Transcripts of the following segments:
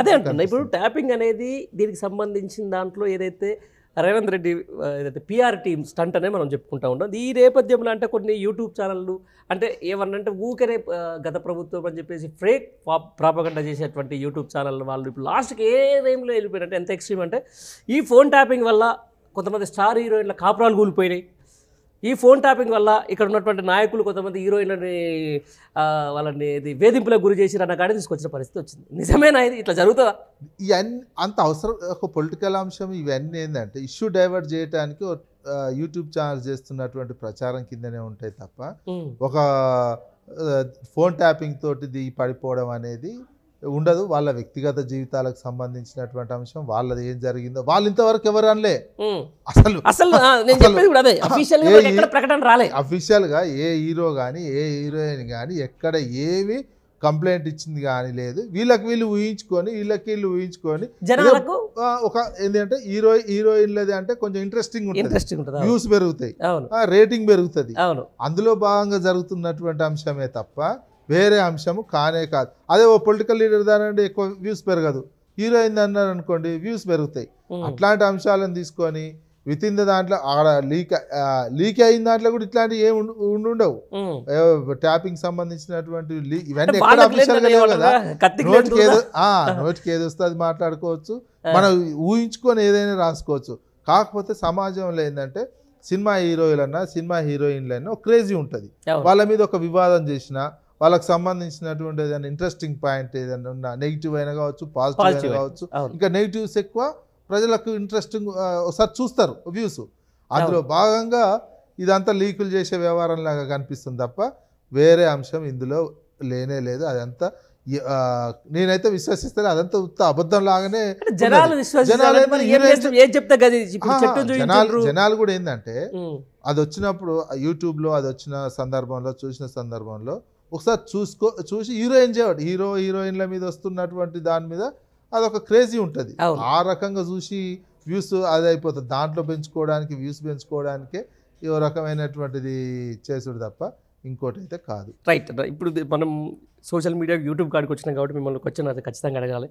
అదే అంటున్నా ఇప్పుడు ట్యాపింగ్ అనేది దీనికి సంబంధించిన దాంట్లో ఏదైతే రేవంత్ రెడ్డి ఏదైతే పిఆర్ టీమ్ స్టంట్ అనే మనం చెప్పుకుంటా ఉంటాం ఈ నేపథ్యంలో అంటే కొన్ని యూట్యూబ్ ఛానళ్ళు అంటే అంటే ఊకనే గత ప్రభుత్వం అని చెప్పేసి ఫ్రేక్ ప్రాపగండ చేసేటువంటి యూట్యూబ్ ఛానల్ వాళ్ళు ఇప్పుడు లాస్ట్కి ఏదేమిలో వెళ్ళిపోయారు వెళ్ళిపోయినట్టు ఎంత ఎక్స్ట్రీమ్ అంటే ఈ ఫోన్ ట్యాపింగ్ వల్ల కొంతమంది స్టార్ హీరోయిన్ల కాపురాలు కూలిపోయినాయి ఈ ఫోన్ టాపింగ్ వల్ల ఇక్కడ ఉన్నటువంటి నాయకులు కొంతమంది హీరోయిన్లని వాళ్ళని ఇది వేధింపులకు గురి చేసి అన్న తీసుకొచ్చిన పరిస్థితి వచ్చింది నిజమేనా ఇది ఇట్లా జరుగుతుందా ఇవన్నీ అంత అవసరం ఒక పొలిటికల్ అంశం ఇవన్నీ ఏంటంటే ఇష్యూ డైవర్ట్ చేయడానికి యూట్యూబ్ ఛానల్ చేస్తున్నటువంటి ప్రచారం కిందనే ఉంటాయి తప్ప ఒక ఫోన్ ట్యాపింగ్ తోటి దిగి పడిపోవడం అనేది ఉండదు వాళ్ళ వ్యక్తిగత జీవితాలకు సంబంధించినటువంటి అంశం వాళ్ళది ఏం జరిగిందో వాళ్ళు ఇంతవరకు ఎవరు అనలే అసలు అసలు అఫీషియల్ గా ఏ హీరో కానీ ఏ హీరోయిన్ కానీ ఎక్కడ ఏమి కంప్లైంట్ ఇచ్చింది కానీ లేదు వీళ్ళకి వీళ్ళు ఊహించుకొని వీళ్ళకి వీళ్ళు ఊహించుకొని ఒక ఏంటంటే హీరో హీరోయిన్లది అంటే కొంచెం ఇంట్రెస్టింగ్ ఉంటుంది వ్యూస్ పెరుగుతాయి రేటింగ్ పెరుగుతుంది అందులో భాగంగా జరుగుతున్నటువంటి అంశమే తప్ప వేరే అంశము కానే కాదు అదే ఓ పొలిటికల్ లీడర్ దానంటే ఎక్కువ వ్యూస్ పెరగదు హీరో అయింది అన్నారు అనుకోండి వ్యూస్ పెరుగుతాయి అట్లాంటి అంశాలను తీసుకొని విత్ ఇన్ ద దాంట్లో ఆడ లీక్ లీక్ అయిన దాంట్లో కూడా ఇట్లాంటివి ఏమి ఉండవు ట్యాపింగ్ సంబంధించినటువంటి ఇవన్నీ ఎక్కడ అఫీషియల్గా లేవు కదా నోటికి ఏదో నోటికి ఏదో వస్తే అది మాట్లాడుకోవచ్చు మనం ఊహించుకొని ఏదైనా రాసుకోవచ్చు కాకపోతే సమాజంలో ఏంటంటే సినిమా హీరోయిన్ అన్నా సినిమా హీరోయిన్లైనా ఒక క్రేజీ ఉంటుంది వాళ్ళ మీద ఒక వివాదం చేసినా వాళ్ళకి సంబంధించినటువంటి ఏదైనా ఇంట్రెస్టింగ్ పాయింట్ ఏదైనా ఉన్నా నెగిటివ్ అయినా కావచ్చు పాజిటివ్ అయినా కావచ్చు ఇంకా నెగిటివ్స్ ఎక్కువ ప్రజలకు ఇంట్రెస్టింగ్ ఒకసారి చూస్తారు వ్యూస్ అందులో భాగంగా ఇదంతా లీకులు చేసే వ్యవహారం లాగా కనిపిస్తుంది తప్ప వేరే అంశం ఇందులో లేనే లేదు అదంతా నేనైతే విశ్వసిస్తాను అదంతా ఉత్త అబద్ధం లాగానే జనాలు జనాలు జనాలు కూడా ఏంటంటే అది వచ్చినప్పుడు యూట్యూబ్లో అది వచ్చిన సందర్భంలో చూసిన సందర్భంలో ఒకసారి చూసుకో చూసి హీరోయిన్ చేయవాడు హీరో హీరోయిన్ల మీద వస్తున్నటువంటి దాని మీద అదొక క్రేజీ ఉంటుంది ఆ రకంగా చూసి వ్యూస్ అది అయిపోతుంది దాంట్లో పెంచుకోవడానికి వ్యూస్ పెంచుకోవడానికే ఏ రకమైనటువంటిది చేసుడు తప్ప ఇంకోటి అయితే కాదు రైట్ ఇప్పుడు మనం సోషల్ మీడియా యూట్యూబ్ కాడికి వచ్చినాం కాబట్టి మిమ్మల్ని క్వశ్చన్ అది ఖచ్చితంగా అడగాలి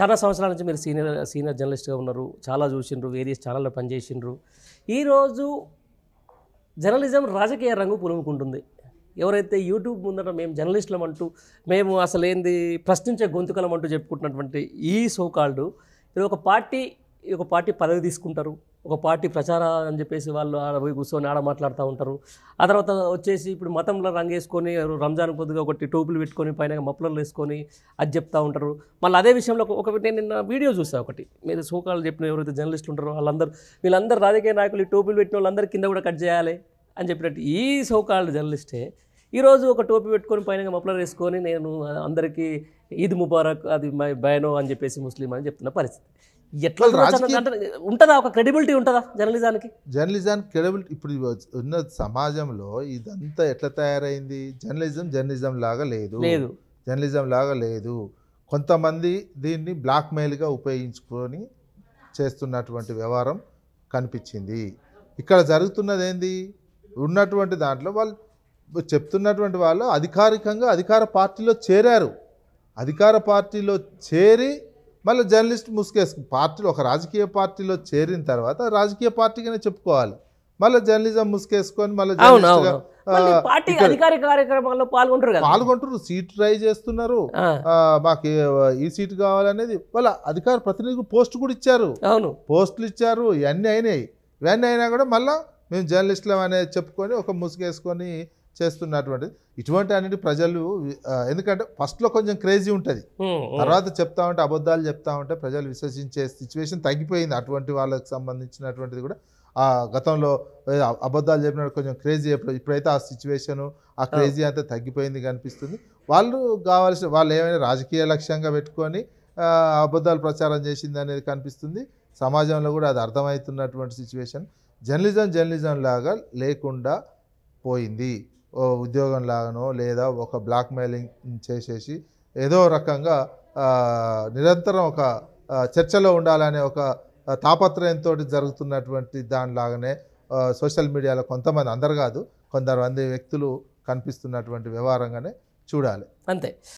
చాలా సంవత్సరాల నుంచి మీరు సీనియర్ సీనియర్ జర్నలిస్ట్గా ఉన్నారు చాలా చూసిండ్రు వేరియస్ ఛానల్లో పనిచేసిండ్రు ఈరోజు జర్నలిజం రాజకీయ రంగు పులుముకుంటుంది ఎవరైతే యూట్యూబ్ ముందట మేము జర్నలిస్టులం అంటూ మేము అసలు ఏంది ప్రశ్నించే గొంతుకలం అంటూ చెప్పుకుంటున్నటువంటి ఈ సోకాల్డ్ ఇది ఒక పార్టీ ఒక పార్టీ పదవి తీసుకుంటారు ఒక పార్టీ ప్రచార అని చెప్పేసి వాళ్ళు ఆడ పోయి కూర్చొని ఆడ మాట్లాడుతూ ఉంటారు ఆ తర్వాత వచ్చేసి ఇప్పుడు మతంలో రంగేసుకొని రంజాన్ కొద్దిగా ఒకటి టోపులు పెట్టుకొని పైన మప్పులలో వేసుకొని అది చెప్తూ ఉంటారు మళ్ళీ అదే విషయంలో ఒక నేను నిన్న వీడియో చూసాను ఒకటి మీరు సోకాలు చెప్పిన ఎవరైతే జర్నలిస్టులు ఉంటారో వాళ్ళందరూ వీళ్ళందరూ రాజకీయ నాయకులు టోపులు పెట్టిన వాళ్ళందరూ కింద కూడా కట్ చేయాలి అని చెప్పినట్టు ఈ సోకాళ్ళు జర్నలిస్టే ఈరోజు ఒక టోపీ పెట్టుకొని పైన మఫ్లర్ వేసుకొని నేను అందరికీ ఈద్ ముబారక్ అది మై బయనో అని చెప్పేసి ముస్లిం అని చెప్తున్న పరిస్థితి ఎట్లా ఉంటుందా ఒక క్రెడిబిలిటీ ఉంటుందా జర్నలిజానికి జర్నలిజానికి క్రెడిబిలిటీ ఇప్పుడు ఉన్న సమాజంలో ఇదంతా ఎట్లా తయారైంది జర్నలిజం జర్నలిజం లాగా లేదు లేదు జర్నలిజం లాగా లేదు కొంతమంది దీన్ని బ్లాక్మెయిల్గా ఉపయోగించుకొని చేస్తున్నటువంటి వ్యవహారం కనిపించింది ఇక్కడ జరుగుతున్నది ఏంది ఉన్నటువంటి దాంట్లో వాళ్ళు చెప్తున్నటువంటి వాళ్ళు అధికారికంగా అధికార పార్టీలో చేరారు అధికార పార్టీలో చేరి మళ్ళీ జర్నలిస్ట్ ముసుకేసుకు పార్టీలో ఒక రాజకీయ పార్టీలో చేరిన తర్వాత రాజకీయ పార్టీగానే చెప్పుకోవాలి మళ్ళీ జర్నలిజం ముసుకేసుకొని మళ్ళీ పాల్గొంటారు పాల్గొంటారు సీట్ ట్రై చేస్తున్నారు మాకు ఈ సీట్ కావాలనేది వాళ్ళ అధికార ప్రతినిధులు పోస్ట్ కూడా ఇచ్చారు పోస్టులు ఇచ్చారు ఇవన్నీ అయినాయి ఇవన్నీ అయినా కూడా మళ్ళీ మేము జర్నలిస్టులం అనేది చెప్పుకొని ఒక ముసుగేసుకొని చేస్తున్నటువంటి ఇటువంటి అనేది ప్రజలు ఎందుకంటే ఫస్ట్లో కొంచెం క్రేజీ ఉంటుంది తర్వాత చెప్తా ఉంటే అబద్ధాలు చెప్తా ఉంటే ప్రజలు విశ్వసించే సిచ్యువేషన్ తగ్గిపోయింది అటువంటి వాళ్ళకి సంబంధించినటువంటిది కూడా ఆ గతంలో అబద్ధాలు చెప్పినట్టు కొంచెం క్రేజీ ఇప్పుడైతే ఆ సిచ్యువేషను ఆ క్రేజీ అంతా తగ్గిపోయింది కనిపిస్తుంది వాళ్ళు కావాల్సిన వాళ్ళు ఏమైనా రాజకీయ లక్ష్యంగా పెట్టుకొని అబద్ధాలు ప్రచారం చేసింది అనేది కనిపిస్తుంది సమాజంలో కూడా అది అర్థమవుతున్నటువంటి సిచ్యువేషన్ జర్నలిజం జర్నలిజం లాగా లేకుండా పోయింది ఉద్యోగం లాగానో లేదా ఒక బ్లాక్ మెయిలింగ్ చేసేసి ఏదో రకంగా నిరంతరం ఒక చర్చలో ఉండాలనే ఒక తాపత్రయంతో జరుగుతున్నటువంటి దానిలాగానే సోషల్ మీడియాలో కొంతమంది అందరు కాదు కొంతమంది వ్యక్తులు కనిపిస్తున్నటువంటి వ్యవహారంగానే చూడాలి అంతే